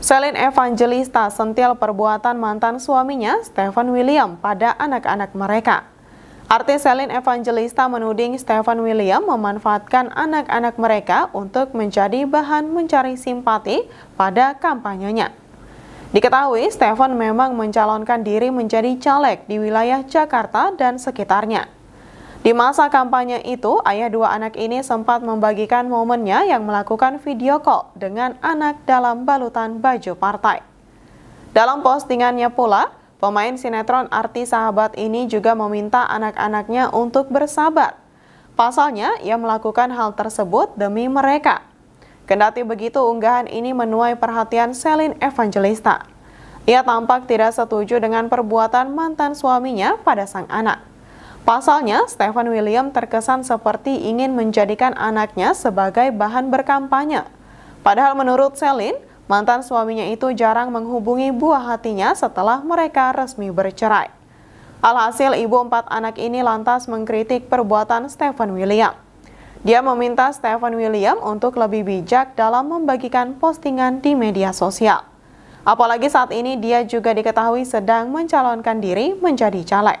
Selain Evangelista sentil perbuatan mantan suaminya, Stephen William, pada anak-anak mereka. Artis Selin Evangelista menuding Stephen William memanfaatkan anak-anak mereka untuk menjadi bahan mencari simpati pada kampanyenya. Diketahui, Stephen memang mencalonkan diri menjadi caleg di wilayah Jakarta dan sekitarnya. Di masa kampanye itu, ayah dua anak ini sempat membagikan momennya yang melakukan video call dengan anak dalam balutan baju partai. Dalam postingannya pula, pemain sinetron artis sahabat ini juga meminta anak-anaknya untuk bersabar. Pasalnya, ia melakukan hal tersebut demi mereka. Kendati begitu, unggahan ini menuai perhatian Selin Evangelista. Ia tampak tidak setuju dengan perbuatan mantan suaminya pada sang anak. Pasalnya, Stephen William terkesan seperti ingin menjadikan anaknya sebagai bahan berkampanye. Padahal menurut Selin, mantan suaminya itu jarang menghubungi buah hatinya setelah mereka resmi bercerai. Alhasil, ibu empat anak ini lantas mengkritik perbuatan Stephen William. Dia meminta Stephen William untuk lebih bijak dalam membagikan postingan di media sosial. Apalagi saat ini dia juga diketahui sedang mencalonkan diri menjadi caleg.